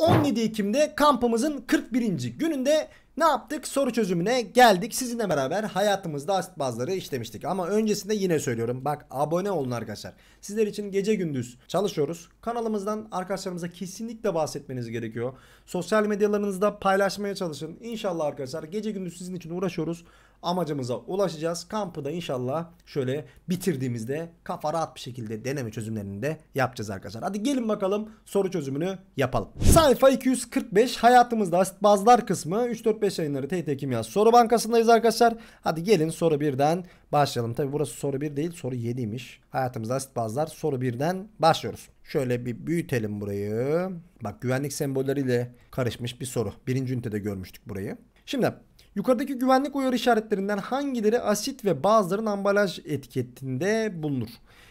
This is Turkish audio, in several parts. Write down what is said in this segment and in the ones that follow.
17 Ekim'de kampımızın 41. gününde ne yaptık? Soru çözümüne geldik. Sizinle beraber hayatımızda asit bazları işlemiştik. Ama öncesinde yine söylüyorum. Bak abone olun arkadaşlar. Sizler için gece gündüz çalışıyoruz. Kanalımızdan arkadaşlarımıza kesinlikle bahsetmeniz gerekiyor. Sosyal medyalarınızda paylaşmaya çalışın. İnşallah arkadaşlar gece gündüz sizin için uğraşıyoruz. Amacımıza ulaşacağız. Kampı da inşallah şöyle bitirdiğimizde kafa rahat bir şekilde deneme çözümlerini de yapacağız arkadaşlar. Hadi gelin bakalım soru çözümünü yapalım. Sayfa 245 hayatımızda asit bazlar kısmı 3 4 5 Barış yayınları TT Kimya soru bankasındayız arkadaşlar. Hadi gelin soru 1'den başlayalım. Tabi burası soru 1 değil soru 7'ymiş. Hayatımızda asit bazlar soru 1'den başlıyoruz. Şöyle bir büyütelim burayı. Bak güvenlik sembolleriyle karışmış bir soru. Birinci ünitede görmüştük burayı. Şimdi yukarıdaki güvenlik uyarı işaretlerinden hangileri asit ve bazıların ambalaj etiketinde bulunur?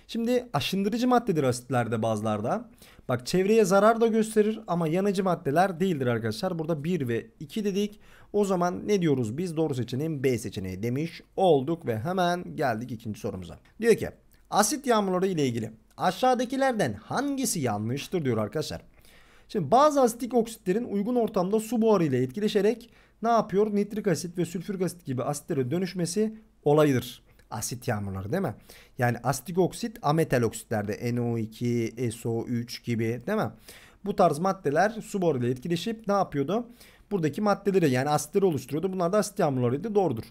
Şimdi aşındırıcı maddedir asitlerde bazılarda. Bak çevreye zarar da gösterir ama yanıcı maddeler değildir arkadaşlar. Burada 1 ve 2 dedik. O zaman ne diyoruz biz? Doğru seçeneğin B seçeneği demiş olduk ve hemen geldik ikinci sorumuza. Diyor ki asit yağmurları ile ilgili aşağıdakilerden hangisi yanlıştır diyor arkadaşlar. Şimdi bazı asitik oksitlerin uygun ortamda su buharı ile etkileşerek ne yapıyor? Nitrik asit ve sülfürik asit gibi asitlere dönüşmesi olayıdır asit yağmurları değil mi? Yani astik oksit ametal oksitlerde NO2, SO3 gibi değil mi? Bu tarz maddeler su boruyla etkileşip ne yapıyordu? Buradaki maddeleri yani asitleri oluşturuyordu. Bunlar da asit yağmurlarıydı doğrudur.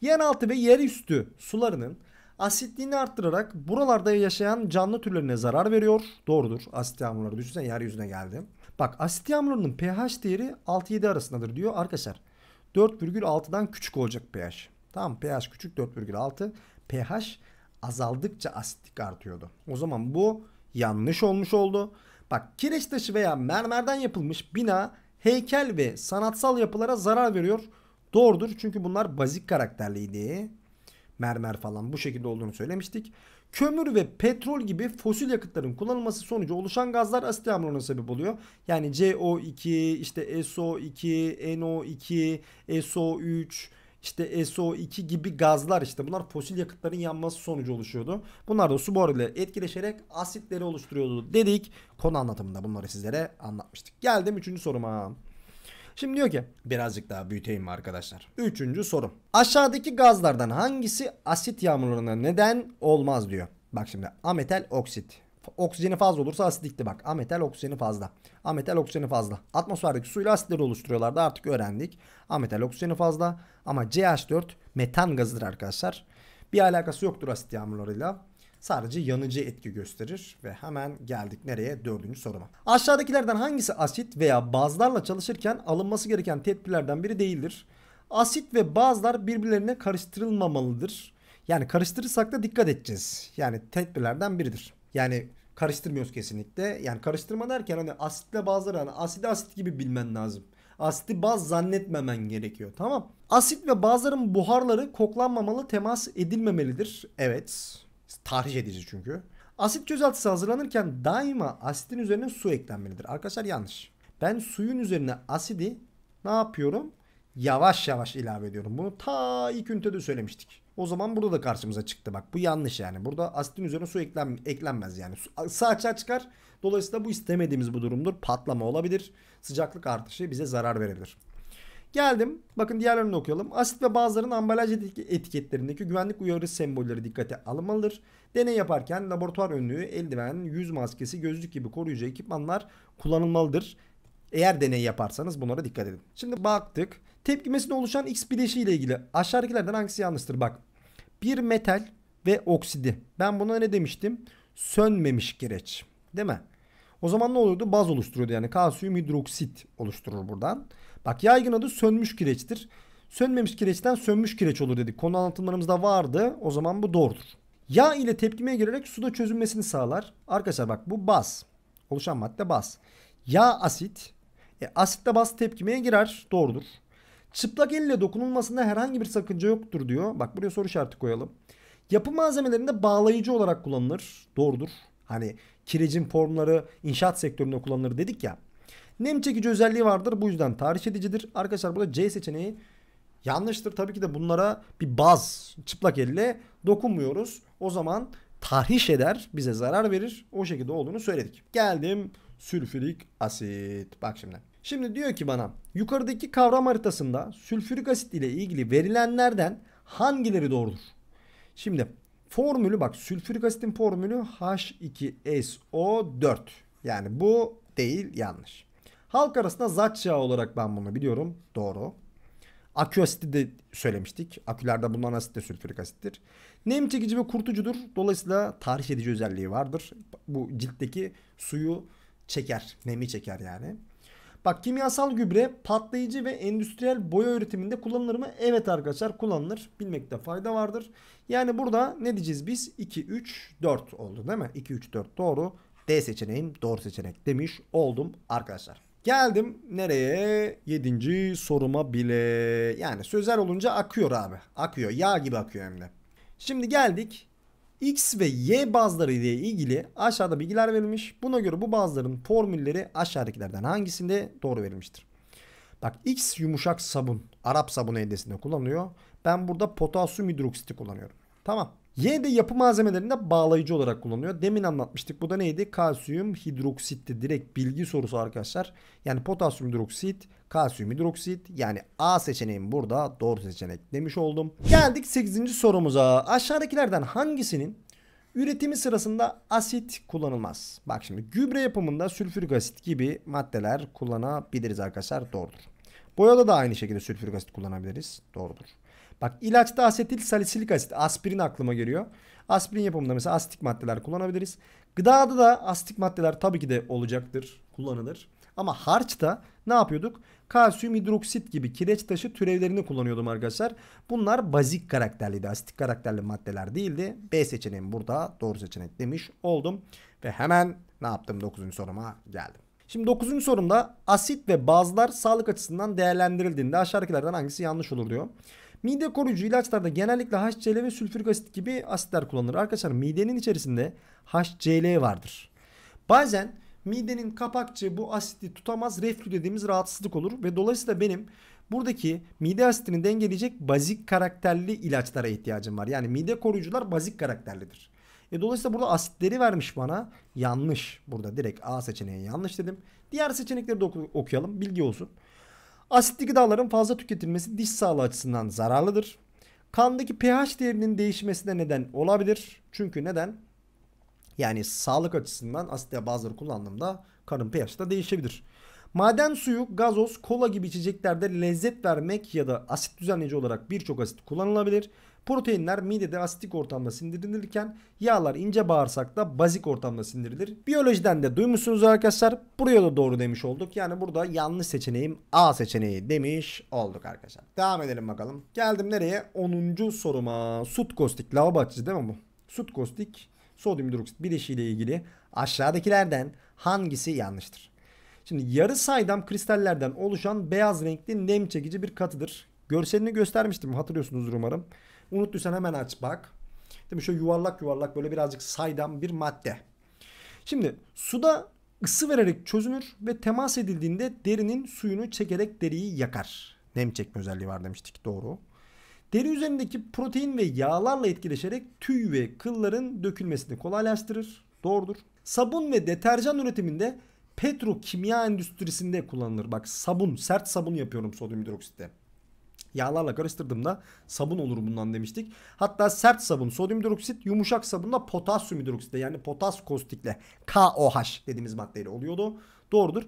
Yeraltı ve yerüstü sularının asitliğini arttırarak buralarda yaşayan canlı türlerine zarar veriyor. Doğrudur. Asit yağmurları düşünsene yeryüzüne geldi. Bak asit yağmurlarının pH değeri 6-7 arasındadır diyor arkadaşlar. 4,6'dan küçük olacak pH. Tamam pH küçük 4,6. pH azaldıkça asitlik artıyordu. O zaman bu yanlış olmuş oldu. Bak kireç taşı veya mermerden yapılmış bina heykel ve sanatsal yapılara zarar veriyor. Doğrudur çünkü bunlar bazik karakterliydi. Mermer falan bu şekilde olduğunu söylemiştik. Kömür ve petrol gibi fosil yakıtların kullanılması sonucu oluşan gazlar asit yağmuruna sebep oluyor. Yani CO2, işte SO2, NO2, SO3, işte SO2 gibi gazlar işte bunlar fosil yakıtların yanması sonucu oluşuyordu. Bunlar da su boruyla etkileşerek asitleri oluşturuyordu dedik. Konu anlatımında bunları sizlere anlatmıştık. Geldim 3. soruma. Şimdi diyor ki birazcık daha büyüteyim arkadaşlar? Üçüncü sorum. Aşağıdaki gazlardan hangisi asit yağmurlarına neden olmaz diyor. Bak şimdi ametal oksit Oksijeni fazla olursa asitlikti bak. Ametal oksijeni fazla. Ametal oksijeni fazla. Atmosferdeki suyla asitleri oluşturuyorlardı artık öğrendik. Ametal oksijeni fazla ama CH4 metan gazıdır arkadaşlar. Bir alakası yoktur asit yağmurlarıyla. Sadece yanıcı etki gösterir ve hemen geldik nereye? Dördüncü soruma. Aşağıdakilerden hangisi asit veya bazlarla çalışırken alınması gereken tedbirlerden biri değildir? Asit ve bazlar birbirlerine karıştırılmamalıdır. Yani karıştırırsak da dikkat edeceğiz. Yani tedbirlerden biridir. Yani karıştırmıyoruz kesinlikle. Yani karıştırma derken hani asitle bazıları hani asidi asit gibi bilmen lazım. Asiti baz zannetmemen gerekiyor. Tamam. Asit ve bazların buharları koklanmamalı, temas edilmemelidir. Evet. Tarih edici çünkü. Asit çözeltisi hazırlanırken daima asitin üzerine su eklenmelidir. Arkadaşlar yanlış. Ben suyun üzerine asidi ne yapıyorum? Yavaş yavaş ilave ediyorum. Bunu ta ilk ünitede söylemiştik. O zaman burada da karşımıza çıktı bak. Bu yanlış yani. Burada asitin üzerine su eklen, eklenmez yani. Su, su açığa çıkar. Dolayısıyla bu istemediğimiz bu durumdur. Patlama olabilir. Sıcaklık artışı bize zarar verebilir. Geldim. Bakın diğerlerini okuyalım. Asit ve bazıların ambalaj etiketlerindeki güvenlik uyarı sembolleri dikkate alınmalıdır. Deney yaparken laboratuvar önlüğü, eldiven, yüz maskesi, gözlük gibi koruyucu ekipmanlar kullanılmalıdır. Eğer deney yaparsanız bunlara dikkat edin. Şimdi baktık. Tepkimesinde oluşan X bileşi ile ilgili aşağıdakilerden hangisi yanlıştır? Bak bir metal ve oksidi. Ben buna ne demiştim? Sönmemiş kireç. Değil mi? O zaman ne oluyordu? Baz oluşturuyordu yani kalsiyum hidroksit oluşturur buradan. Bak yaygın adı sönmüş kireçtir. Sönmemiş kireçten sönmüş kireç olur dedik. Konu anlatımlarımızda vardı. O zaman bu doğrudur. Yağ ile tepkimeye girerek suda çözünmesini sağlar. Arkadaşlar bak bu baz. Oluşan madde baz. Yağ asit, e, asitle baz tepkimeye girer. Doğrudur. Çıplak elle dokunulmasında herhangi bir sakınca yoktur diyor. Bak buraya soru işareti koyalım. Yapı malzemelerinde bağlayıcı olarak kullanılır. Doğrudur. Hani kirecin formları inşaat sektöründe kullanılır dedik ya. Nem çekici özelliği vardır. Bu yüzden tarih edicidir. Arkadaşlar burada C seçeneği yanlıştır. Tabii ki de bunlara bir baz çıplak elle dokunmuyoruz. O zaman tahriş eder, bize zarar verir. O şekilde olduğunu söyledik. Geldim sülfürik asit. Bak şimdi. Şimdi diyor ki bana yukarıdaki kavram haritasında sülfürik asit ile ilgili verilenlerden hangileri doğrudur? Şimdi formülü bak sülfürik asitin formülü H2SO4. Yani bu değil yanlış. Halk arasında zat yağı olarak ben bunu biliyorum. Doğru. Akü asiti de söylemiştik. Akülerde bulunan asit de sülfürik asittir. Nem çekici ve kurtucudur. Dolayısıyla tarih edici özelliği vardır. Bu ciltteki suyu çeker. Nemi çeker yani. Bak kimyasal gübre patlayıcı ve endüstriyel boya üretiminde kullanılır mı? Evet arkadaşlar kullanılır. Bilmekte fayda vardır. Yani burada ne diyeceğiz biz? 2, 3, 4 oldu değil mi? 2, 3, 4 doğru. D seçeneğim doğru seçenek demiş oldum arkadaşlar. Geldim nereye? Yedinci soruma bile. Yani sözel olunca akıyor abi. Akıyor. Yağ gibi akıyor hem de. Şimdi geldik X ve Y bazları ile ilgili aşağıda bilgiler verilmiş. Buna göre bu bazların formülleri aşağıdakilerden hangisinde doğru verilmiştir? Bak X yumuşak sabun. Arap sabunu eldesinde kullanılıyor. Ben burada potasyum hidroksiti kullanıyorum. Tamam. Y de yapı malzemelerinde bağlayıcı olarak kullanılıyor. Demin anlatmıştık. Bu da neydi? Kalsiyum hidroksitti. Direkt bilgi sorusu arkadaşlar. Yani potasyum hidroksit, kalsiyum hidroksit. Yani A seçeneğim burada doğru seçenek demiş oldum. Geldik 8. sorumuza. Aşağıdakilerden hangisinin üretimi sırasında asit kullanılmaz? Bak şimdi gübre yapımında sülfürik asit gibi maddeler kullanabiliriz arkadaşlar. Doğrudur. Boyada da aynı şekilde sülfürik asit kullanabiliriz. Doğrudur. Bak ilaçta asetil salisilik asit aspirin aklıma geliyor. Aspirin yapımında mesela asitik maddeler kullanabiliriz. Gıdada da asitik maddeler tabii ki de olacaktır, kullanılır. Ama harçta ne yapıyorduk? Kalsiyum hidroksit gibi kireç taşı türevlerini kullanıyordum arkadaşlar. Bunlar bazik karakterliydi. Asitik karakterli maddeler değildi. B seçeneğim burada doğru seçenek demiş oldum. Ve hemen ne yaptım 9. soruma geldim. Şimdi 9. sorumda asit ve bazlar sağlık açısından değerlendirildiğinde aşağıdakilerden hangisi yanlış olur diyor. Mide koruyucu ilaçlarda genellikle HCl ve sülfürik asit gibi asitler kullanılır. Arkadaşlar midenin içerisinde HCl vardır. Bazen midenin kapakçığı bu asiti tutamaz reflü dediğimiz rahatsızlık olur ve dolayısıyla benim buradaki mide asitini dengeleyecek bazik karakterli ilaçlara ihtiyacım var. Yani mide koruyucular bazik karakterlidir. E dolayısıyla burada asitleri vermiş bana. Yanlış. Burada direkt A seçeneği yanlış dedim. Diğer seçenekleri de okuyalım. Bilgi olsun. Asitli gıdaların fazla tüketilmesi diş sağlığı açısından zararlıdır. Kandaki pH değerinin değişmesine neden olabilir. Çünkü neden? Yani sağlık açısından asitli bazıları kullandığımda kanın pH'i de değişebilir. Maden suyu, gazoz, kola gibi içeceklerde lezzet vermek ya da asit düzenleyici olarak birçok asit kullanılabilir. Proteinler midede asitik ortamda sindirilirken yağlar ince bağırsakta bazik ortamda sindirilir. Biyolojiden de duymuşsunuz arkadaşlar. Buraya da doğru demiş olduk. Yani burada yanlış seçeneğim A seçeneği demiş olduk arkadaşlar. Devam edelim bakalım. Geldim nereye? 10. soruma. Sut kostik lavabo açıcı değil mi bu? Sut kostik sodyum hidroksit bileşiğiyle ilgili aşağıdakilerden hangisi yanlıştır? Şimdi yarı saydam kristallerden oluşan beyaz renkli nem çekici bir katıdır. Görselini göstermiştim hatırlıyorsunuz umarım. Unuttuysan hemen aç bak. Değil mi? Şöyle yuvarlak yuvarlak böyle birazcık saydam bir madde. Şimdi suda ısı vererek çözünür ve temas edildiğinde derinin suyunu çekerek deriyi yakar. Nem çekme özelliği var demiştik doğru. Deri üzerindeki protein ve yağlarla etkileşerek tüy ve kılların dökülmesini kolaylaştırır. Doğrudur. Sabun ve deterjan üretiminde petrokimya endüstrisinde kullanılır. Bak sabun, sert sabun yapıyorum sodyum hidroksitte. Yağlarla karıştırdığımda sabun olur bundan demiştik. Hatta sert sabun sodyum hidroksit, yumuşak sabun da potasyum hidroksitle yani potas kostikle KOH dediğimiz maddeyle oluyordu. Doğrudur.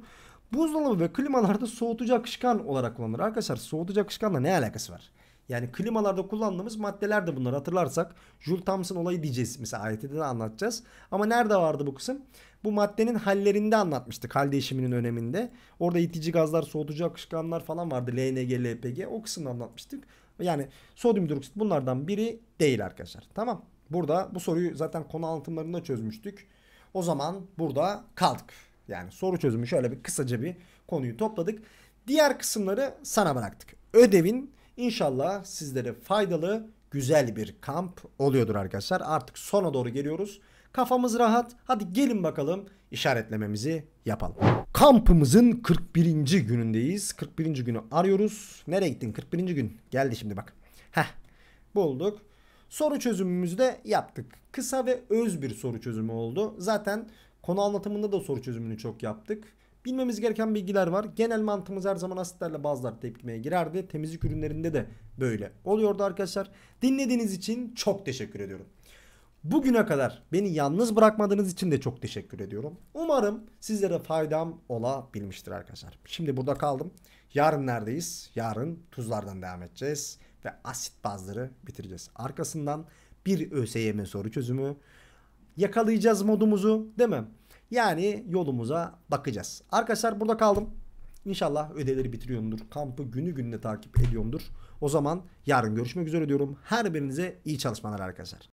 Buzdolabı ve klimalarda soğutucu akışkan olarak kullanılır. Arkadaşlar soğutucu akışkanla ne alakası var? Yani klimalarda kullandığımız maddeler de bunlar hatırlarsak Jules Thompson olayı diyeceğiz. Mesela ayetinde de anlatacağız. Ama nerede vardı bu kısım? bu maddenin hallerinde anlatmıştık hal değişiminin öneminde. Orada itici gazlar, soğutucu akışkanlar falan vardı. LNG, LPG o kısımda anlatmıştık. Yani sodyum hidroksit bunlardan biri değil arkadaşlar. Tamam. Burada bu soruyu zaten konu anlatımlarında çözmüştük. O zaman burada kaldık. Yani soru çözümü şöyle bir kısaca bir konuyu topladık. Diğer kısımları sana bıraktık. Ödevin inşallah sizlere faydalı güzel bir kamp oluyordur arkadaşlar. Artık sona doğru geliyoruz. Kafamız rahat. Hadi gelin bakalım işaretlememizi yapalım. Kampımızın 41. günündeyiz. 41. günü arıyoruz. Nereye gittin 41. gün? Geldi şimdi bak. Heh bulduk. Soru çözümümüzü de yaptık. Kısa ve öz bir soru çözümü oldu. Zaten konu anlatımında da soru çözümünü çok yaptık. Bilmemiz gereken bilgiler var. Genel mantığımız her zaman asitlerle bazılar tepkimeye girerdi. Temizlik ürünlerinde de böyle oluyordu arkadaşlar. Dinlediğiniz için çok teşekkür ediyorum. Bugüne kadar beni yalnız bırakmadığınız için de çok teşekkür ediyorum. Umarım sizlere faydam olabilmiştir arkadaşlar. Şimdi burada kaldım. Yarın neredeyiz? Yarın tuzlardan devam edeceğiz ve asit bazları bitireceğiz. Arkasından bir ÖSYM soru çözümü yakalayacağız modumuzu değil mi? Yani yolumuza bakacağız. Arkadaşlar burada kaldım. İnşallah ödevleri bitiriyorumdur. Kampı günü gününe takip ediyorumdur. O zaman yarın görüşmek üzere diyorum. Her birinize iyi çalışmalar arkadaşlar.